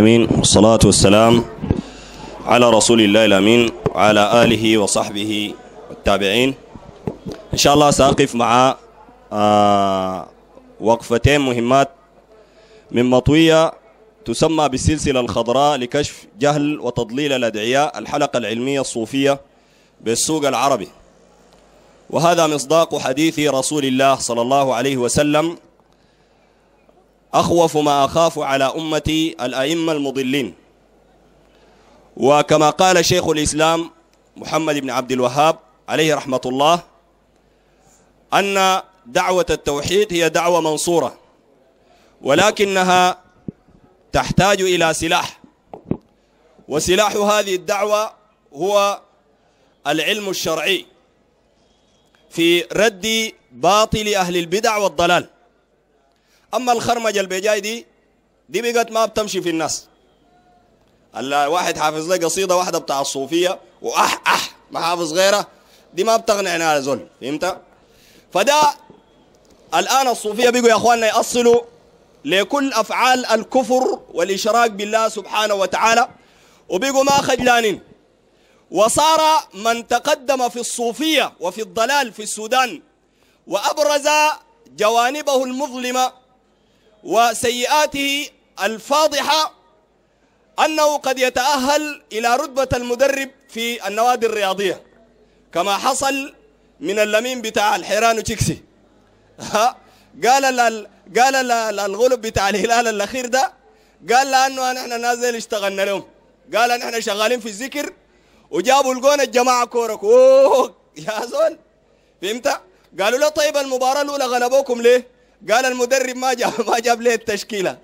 أمين والصلاة والسلام على رسول الله الأمين وعلى آله وصحبه والتابعين إن شاء الله سأقف مع آه، وقفتين مهمات من مطوية تسمى بالسلسلة الخضراء لكشف جهل وتضليل الأدعياء الحلقة العلمية الصوفية بالسوق العربي وهذا مصداق حديث رسول الله صلى الله عليه وسلم أخوف ما أخاف على أمتي الأئمة المضلين وكما قال شيخ الإسلام محمد بن عبد الوهاب عليه رحمة الله أن دعوة التوحيد هي دعوة منصورة ولكنها تحتاج إلى سلاح وسلاح هذه الدعوة هو العلم الشرعي في رد باطل أهل البدع والضلال أما الخرمجة البيجاي دي دي بقت ما بتمشي في الناس الواحد حافظ لي قصيدة واحدة بتاع الصوفية وأح أح ما حافظ غيرها دي ما بتقنعنا زول فهمت فده الآن الصوفية بيقوا يا أخواننا يأصلوا لكل أفعال الكفر والإشراك بالله سبحانه وتعالى وبيقوا ما خجلانين وصار من تقدم في الصوفية وفي الضلال في السودان وأبرز جوانبه المظلمة وسيئاته الفاضحة أنه قد يتأهل إلى رتبة المدرب في النوادي الرياضية كما حصل من اللمين بتاع الحيران ها قال لل... قال لل... الغلب بتاع الهلال الأخير ده قال لأنه نحن نازل اشتغلنا لهم قال نحن شغالين في الذكر وجابوا الجون الجماعة كورك أوه يا زول فهمت؟ قالوا له طيب المباراة الأولى غلبوكم ليه؟ قال المدرب ما جاب ما جاب ليه التشكيله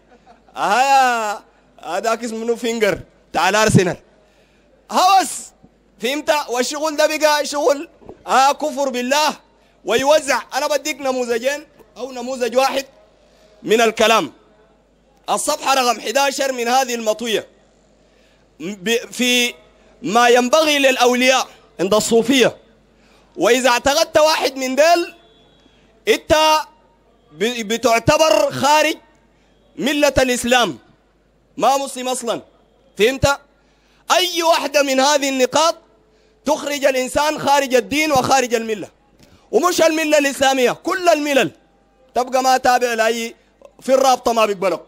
هيا هذاك اسمه فينجر تعال الارسنال هوس فهمت والشغل ده بقى شغل آه كفر بالله ويوزع انا بديك نموذجين او نموذج واحد من الكلام الصفحه رقم 11 من هذه المطويه في ما ينبغي للاولياء عند الصوفيه واذا اعتقدت واحد من ديل انت بتعتبر خارج ملة الإسلام ما مسلم أصلا فهمت؟ أي واحدة من هذه النقاط تخرج الإنسان خارج الدين وخارج الملة ومش الملة الإسلامية كل الملل تبقى ما تابع لأي في الرابطة ما بيقبلوا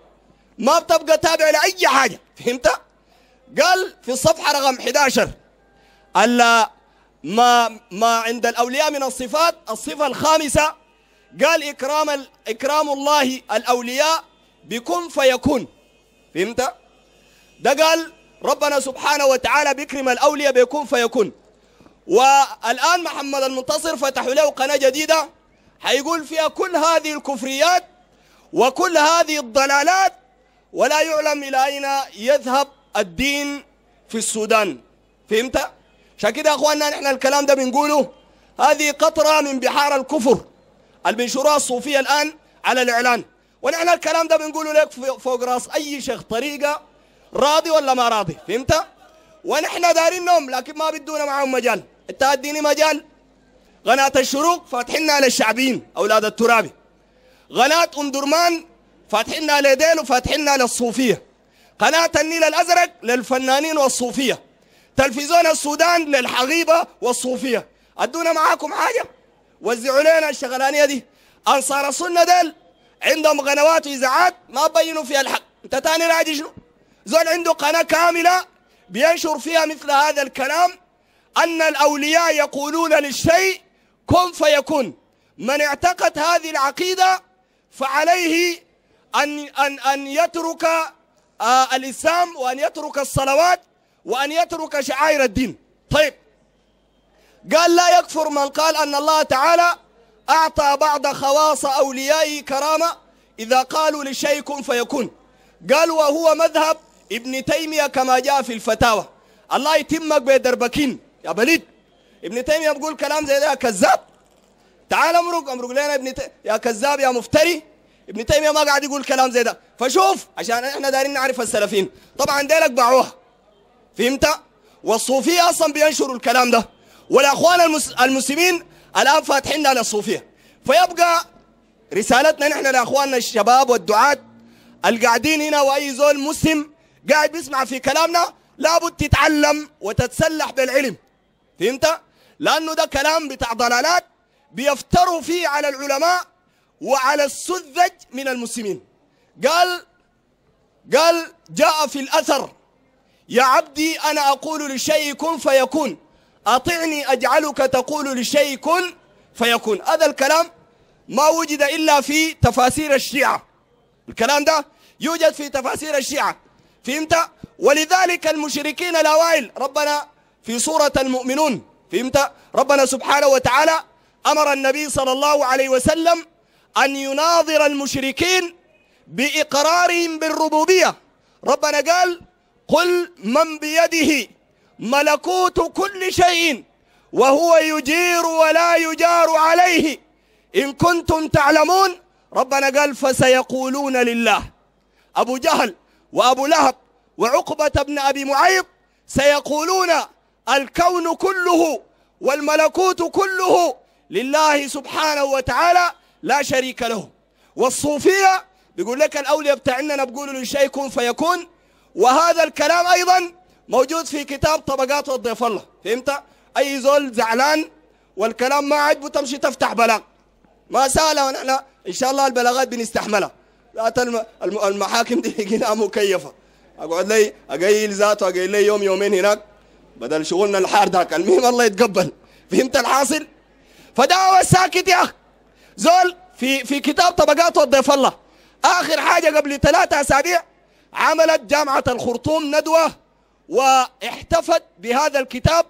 ما بتبقى تابع لأي حاجة فهمت؟ قال في الصفحة رقم 11 ألا ما ما عند الأولياء من الصفات الصفة الخامسة قال إكرام, إكرام الله الأولياء بكن فيكون فهمت؟ ده قال ربنا سبحانه وتعالى بيكرم الأولياء بكم فيكون والآن محمد المنتصر فتحوا له قناة جديدة هيقول فيها كل هذه الكفريات وكل هذه الضلالات ولا يعلم إلى أين يذهب الدين في السودان فهمت؟ عشان كده يا أخواننا نحن الكلام ده بنقوله هذه قطرة من بحار الكفر المنشورات الصوفية الآن على الإعلان ونحن الكلام ده بنقوله لك فوق راس أي شيخ طريقة راضي ولا ما راضي فهمت؟ ونحن دارينهم لكن ما بدونا معاهم مجال انت اديني مجال قناة الشروق فاتحينها للشعبيين أولاد الترابي قناة أم درمان فاتحينها لديل وفاتحينها للصوفية قناة النيل الأزرق للفنانين والصوفية تلفزيون السودان للحقيبة والصوفية أدونا معاكم حاجة وزعوا لنا الشغلانيه دي انصار السنه ديل عندهم قنوات واذاعات ما بينوا فيها الحق انت تاني راجي شنو؟ زول عنده قناه كامله بينشر فيها مثل هذا الكلام ان الاولياء يقولون للشيء كن فيكون من اعتقد هذه العقيده فعليه ان ان ان يترك آه الاسلام وان يترك الصلوات وان يترك شعائر الدين طيب قال لا يكفر من قال أن الله تعالى أعطى بعض خواص أوليائه كرامة إذا قالوا لشيء كن فيكون قال وهو مذهب ابن تيمية كما جاء في الفتاوى الله يتمك بدربكين يا بليد ابن تيمية بقول كلام زي ده يا كذاب تعال امرق امرق لنا ابن ت... يا كذاب يا مفتري ابن تيمية ما قاعد يقول كلام زي ده فشوف عشان احنا دارين نعرف السلفين طبعا ديلك باعوها فهمت والصوفية اصلا بينشروا الكلام ده والاخوان المسلمين الان فاتحين لنا الصوفيه فيبقى رسالتنا نحن لاخواننا الشباب والدعاة القاعدين هنا واي زول مسلم قاعد بيسمع في كلامنا لابد تتعلم وتتسلح بالعلم فهمت؟ لانه ده كلام بتاع ضلالات بيفتروا فيه على العلماء وعلى السذج من المسلمين قال قال جاء في الاثر يا عبدي انا اقول لشيء كن فيكون أطعني أجعلك تقول لشيء كن فيكون هذا الكلام ما وجد إلا في تفاسير الشيعة الكلام ده يوجد في تفاسير الشيعة فهمت؟ ولذلك المشركين الأوائل ربنا في سورة المؤمنون فهمت؟ ربنا سبحانه وتعالى أمر النبي صلى الله عليه وسلم أن يناظر المشركين بإقرارهم بالربوبية ربنا قال قل من بيده ملكوت كل شيء وهو يجير ولا يجار عليه إن كنتم تعلمون ربنا قال فسيقولون لله أبو جهل وأبو لهب وعقبة بن أبي معيط سيقولون الكون كله والملكوت كله لله سبحانه وتعالى لا شريك له والصوفية بيقول لك الأولياء بتاعنا بقولوا للشيء كن فيكون وهذا الكلام أيضا موجود في كتاب طبقات وضيف الله فهمت اي زول زعلان والكلام ما عجبه تمشي تفتح بلاغ ما سأله ونحن ان شاء الله البلاغات بنستحملها ذات المحاكم دي هنا مكيفه اقعد لي اقيل ذاته اقيل لي يوم يومين هناك بدل شغلنا الحار ذاك المهم الله يتقبل فهمت الحاصل فدعوة الساكت يا اخ زول في في كتاب طبقات وضيف الله اخر حاجه قبل ثلاثة اسابيع عملت جامعه الخرطوم ندوه واحتفت بهذا الكتاب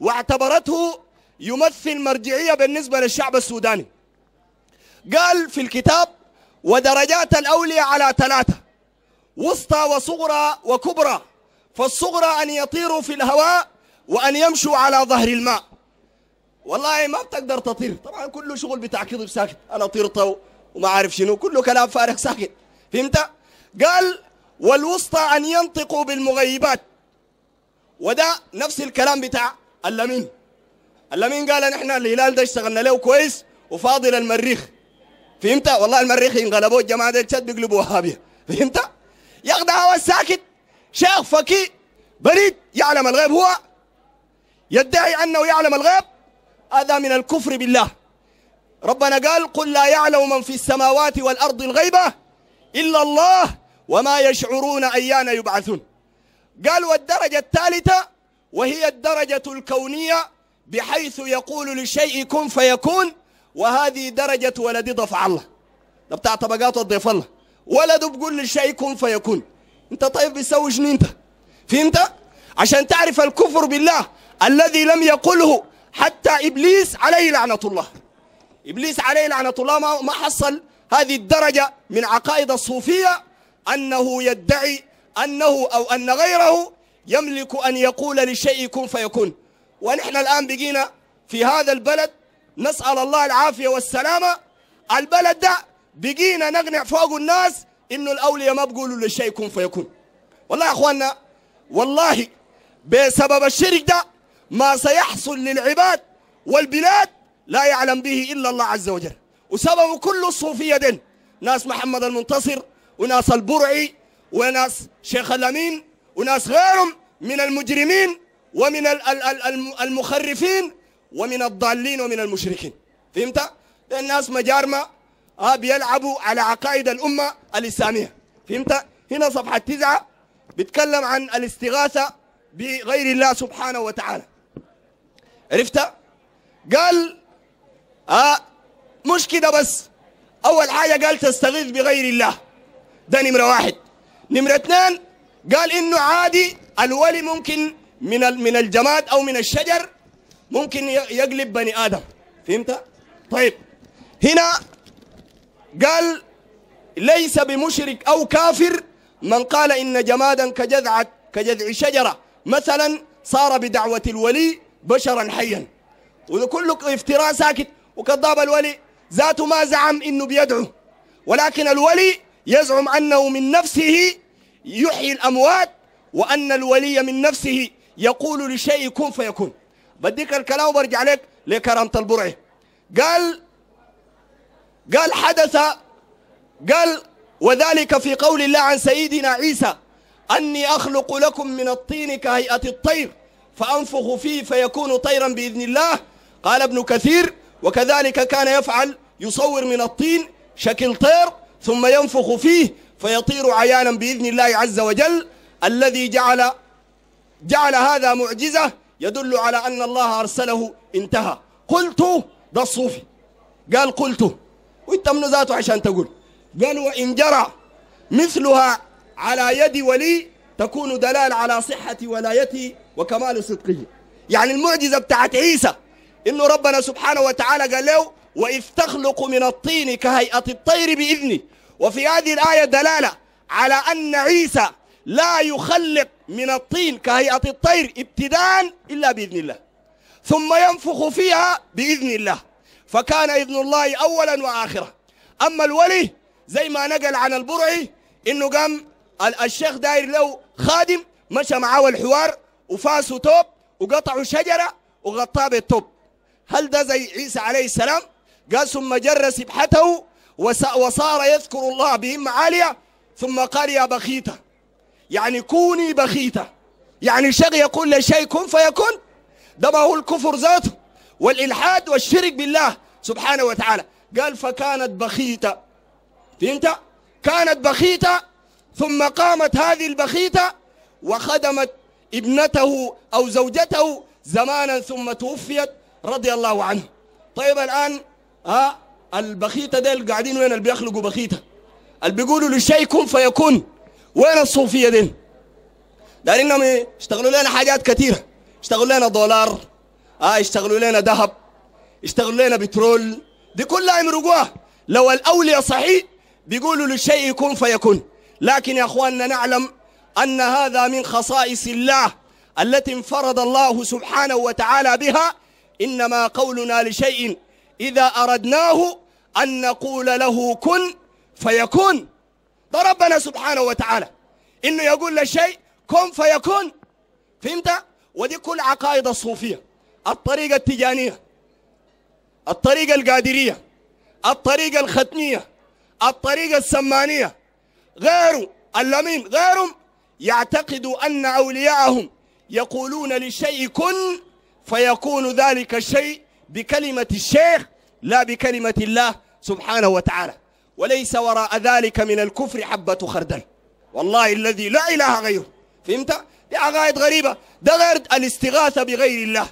واعتبرته يمثل مرجعية بالنسبة للشعب السوداني قال في الكتاب ودرجات الأولياء على ثلاثة وسطى وصغرى وكبرى فالصغرى أن يطيروا في الهواء وأن يمشوا على ظهر الماء والله ما بتقدر تطير طبعا كله شغل بتاع كذب ساكت أنا طو وما عارف شنو كله كلام فارغ ساكت فهمت؟ قال والوسطى أن ينطقوا بالمغيبات وده نفس الكلام بتاع اللمين اللمين قال نحن الهلال ده اشتغلنا له كويس وفاضل المريخ فهمت والله المريخ ينقلبوا الجماعه دي تشد بيقلبوا وهابيه فهمت ياخذ هوا ساكت شيخ فكي بريد يعلم الغيب هو يدعي انه يعلم الغيب هذا من الكفر بالله ربنا قال قل لا يعلم من في السماوات والارض الغيبه الا الله وما يشعرون ايان يبعثون قال والدرجة الثالثة وهي الدرجة الكونية بحيث يقول لشيء كن فيكون وهذه درجة ولدي ضفع الله ده بتاع طبقات الضيف الله ولده بقول للشيء كن فيكون انت طيب بتسوي شنو انت فهمت عشان تعرف الكفر بالله الذي لم يقله حتى ابليس عليه لعنة الله ابليس عليه لعنة الله ما حصل هذه الدرجة من عقائد الصوفية انه يدعي أنه أو أن غيره يملك أن يقول لشيء كن فيكون ونحن الآن بقينا في هذا البلد نسأل الله العافية والسلامة البلد ده بقينا نقنع فوق الناس إنه الأولياء ما بقولوا لشيء كن فيكون والله يا أخواننا والله بسبب الشرك ده ما سيحصل للعباد والبلاد لا يعلم به إلا الله عز وجل وسبب كله الصوفية دين ناس محمد المنتصر وناس البرعي وناس شيخ الأمين وناس غيرهم من المجرمين ومن المخرفين ومن الضالين ومن المشركين فهمت؟ الناس مجارمة آه بيلعبوا على عقائد الأمة الإسلامية فهمت؟ هنا صفحة تسعة بيتكلم عن الاستغاثة بغير الله سبحانه وتعالى عرفت؟ قال آه مش كده بس أول حاجة قال تستغيث بغير الله ده نمرة واحد نمرة اثنان قال انه عادي الولي ممكن من من الجماد او من الشجر ممكن يقلب بني ادم فهمت؟ طيب هنا قال ليس بمشرك او كافر من قال ان جمادا كجذع كجذع شجره مثلا صار بدعوه الولي بشرا حيا وده كله افتراء ساكت وكذاب الولي ذاته ما زعم انه بيدعو ولكن الولي يزعم أنه من نفسه يحيي الأموات وأن الولي من نفسه يقول لشيء كن فيكون بديك الكلام وبرجع لك لكرامة البرعي قال قال حدث قال وذلك في قول الله عن سيدنا عيسى أني أخلق لكم من الطين كهيئة الطير فأنفخ فيه فيكون طيرا بإذن الله قال ابن كثير وكذلك كان يفعل يصور من الطين شكل طير ثم ينفخ فيه فيطير عيانا بإذن الله عز وجل الذي جعل جعل هذا معجزة يدل على أن الله أرسله انتهى قلت ده الصوفي قال قلت وانت من ذاته عشان تقول قال وإن جرى مثلها على يد ولي تكون دلال على صحة ولايته وكمال صدقه يعني المعجزة بتاعت عيسى إنه ربنا سبحانه وتعالى قال له وإذ تخلق من الطين كهيئة الطير بإذني وفي هذه الآية دلالة على أن عيسى لا يخلق من الطين كهيئة الطير ابتداء إلا بإذن الله ثم ينفخ فيها بإذن الله فكان إذن الله أولا وآخرا أما الولي زي ما نقل عن البرعي إنه قام الشيخ داير له خادم مشى معاه الحوار وفاسوا توب وقطعوا شجرة وغطاه بالتوب هل ده زي عيسى عليه السلام قال ثم جر سبحته وصار يذكر الله بهم عالية ثم قال يا بخيتة يعني كوني بخيتة يعني شغي لا شيء كن فيكن ده ما هو الكفر ذاته والإلحاد والشرك بالله سبحانه وتعالى قال فكانت بخيتة فهمت؟ كانت بخيتة ثم قامت هذه البخيتة وخدمت ابنته أو زوجته زمانا ثم توفيت رضي الله عنه طيب الآن ها البخيتة ديل قاعدين وين اللي بيخلقوا بخيتة اللي بيقولوا للشيء كن فيكون وين الصوفية دي انهم يشتغلوا لنا حاجات كثيرة يشتغلوا لنا دولار آه يشتغلوا لنا ذهب يشتغلوا لنا بترول دي كلها يمرقوها لو الأولياء صحيح بيقولوا للشيء يكون فيكون لكن يا أخواننا نعلم أن هذا من خصائص الله التي انفرد الله سبحانه وتعالى بها إنما قولنا لشيء إذا أردناه أن نقول له كن فيكون ده ربنا سبحانه وتعالى إنه يقول لشيء كن فيكون فهمت؟ ودي كل عقائد الصوفية الطريقة التجانية الطريقة القادرية الطريقة الختمية الطريقة السمانية غيره اللمين غيرهم يعتقد أن أولياءهم يقولون لشيء كن فيكون ذلك الشيء بكلمة الشيخ لا بكلمة الله سبحانه وتعالى وليس وراء ذلك من الكفر حبة خردل والله الذي لا إله غيره فهمت؟ دي عقائد غريبة ده غير الاستغاثة بغير الله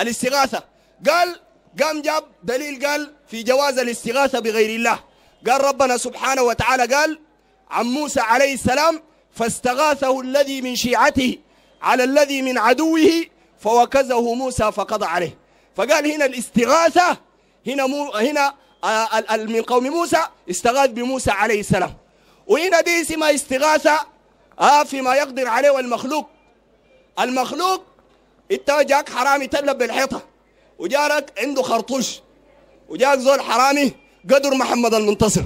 الاستغاثة قال قام جاب دليل قال في جواز الاستغاثة بغير الله قال ربنا سبحانه وتعالى قال عن موسى عليه السلام فاستغاثه الذي من شيعته على الذي من عدوه فوكزه موسى فقضى عليه فقال هنا الاستغاثة هنا مو هنا آه، من قوم موسى استغاث بموسى عليه السلام وهنا دي اسمها استغاثة آه فيما يقدر عليه المخلوق المخلوق انت جاك حرامي تلب بالحيطة وجارك عنده خرطوش وجاك زول حرامي قدر محمد المنتصر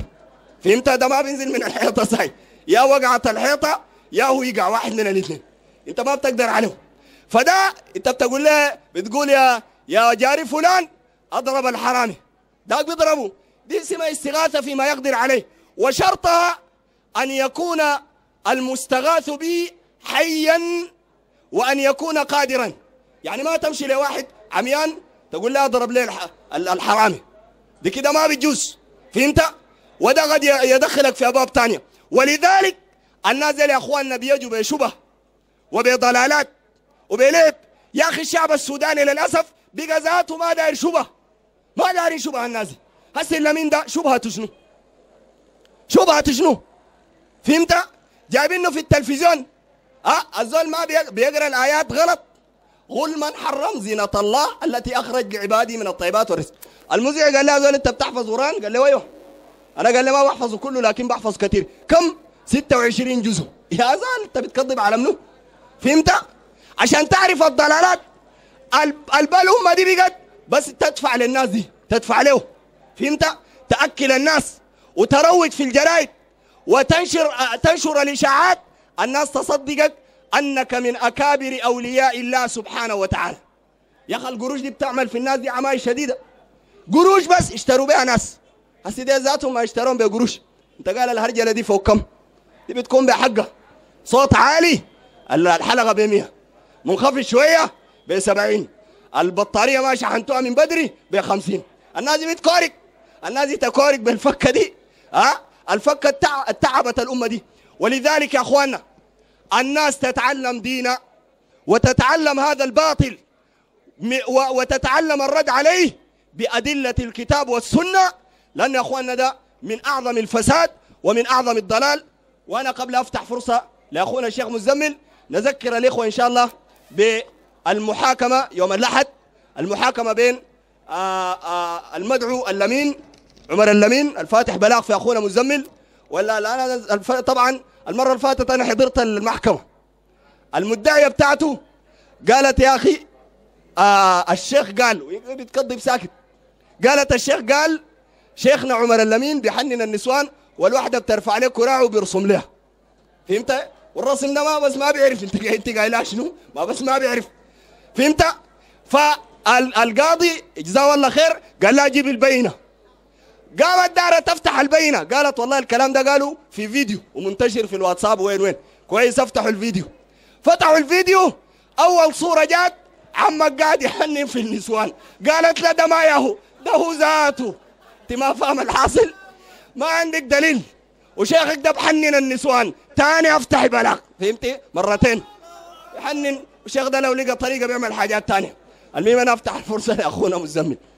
فهمت ده ما بينزل من الحيطة ساي يا وقعت الحيطة يا هو يقع واحد من الاثنين انت ما بتقدر عليه فده انت بتقول له بتقول يا يا جاري فلان اضرب الحرامي داك بيضربه دي اسمها استغاثه فيما يقدر عليه وشرطها ان يكون المستغاث به حيا وان يكون قادرا يعني ما تمشي لواحد عميان تقول له اضرب لي الحرامي دي كده ما بيجوز فهمت وده قد يدخلك في ابواب ثانيه ولذلك الناس يا اخواننا بيجوا بشبه وبضلالات وبلعب يا اخي الشعب السوداني للاسف بقى ذاته ما داير شبه ما دايرين شبه الناس هسه الا مين ده شبهة شنو؟ شبهة شنو؟ فهمت؟ جايبينه في التلفزيون اه الزول ما بيقرا الايات غلط قل من حرم زينة الله التي أخرج عبادي من الطيبات والرزق المذيع قال له زول أنت بتحفظ قرآن قال له أيوه أنا قال له ما بحفظه كله لكن بحفظ كثير كم 26 جزء يا زول أنت بتكذب على منو فهمت عشان تعرف الضلالات البال هم دي بقت بس تدفع للناس دي تدفع له فهمت تاكل الناس وتروج في الجرائد وتنشر تنشر الاشاعات الناس تصدقك انك من اكابر اولياء الله سبحانه وتعالى يا اخي القروش دي بتعمل في الناس دي عمايل شديده قروش بس اشتروا بها ناس هسي دي ذاتهم ما يشترون بها قروش انت قال الهرجله دي فوق كم دي بتكون بحقها صوت عالي الحلقه ب 100 منخفض شويه ب 70 البطاريه ما شحنتوها من بدري ب 50 الناس دي بتكورك الناس دي تكورك بالفكه دي ها الفكه التع... التعبت الامه دي ولذلك يا اخوانا الناس تتعلم دينا وتتعلم هذا الباطل وتتعلم الرد عليه بأدلة الكتاب والسنة لأن يا أخواننا ده من أعظم الفساد ومن أعظم الضلال وأنا قبل أفتح فرصة لأخونا الشيخ مزمل نذكر الإخوة إن شاء الله ب المحاكمة يوم الأحد المحاكمة بين آه، آه، المدعو اللمين عمر اللمين الفاتح بلاغ في أخونا مزمل ولا الآن طبعا المرة اللي فاتت أنا حضرت المحكمة المدعية بتاعته قالت يا أخي آه، الشيخ قال بيتكذب ساكت قالت الشيخ قال شيخنا عمر اللمين بيحنن النسوان والواحده بترفع عليه كراع وبيرسم لها فهمت والرسم ده ما بس ما بيعرف انت انت قايلها شنو ما بس ما بيعرف فهمت فالقاضي جزاه الله خير قال لها جيب البينه قامت دارة تفتح البينه قالت والله الكلام ده قالوا في فيديو ومنتشر في الواتساب وين وين كويس افتحوا الفيديو فتحوا الفيديو اول صوره جات عمك قاعد يحنن في النسوان قالت له ده ما ياهو ده هو ذاته انت ما فاهم الحاصل ما عندك دليل وشيخك ده بحنن النسوان تاني افتح بلاغ فهمتي مرتين يحنن وشيخ ده لو لقى طريقه بيعمل حاجات ثانيه المهم انا افتح الفرصه لاخونا مزمل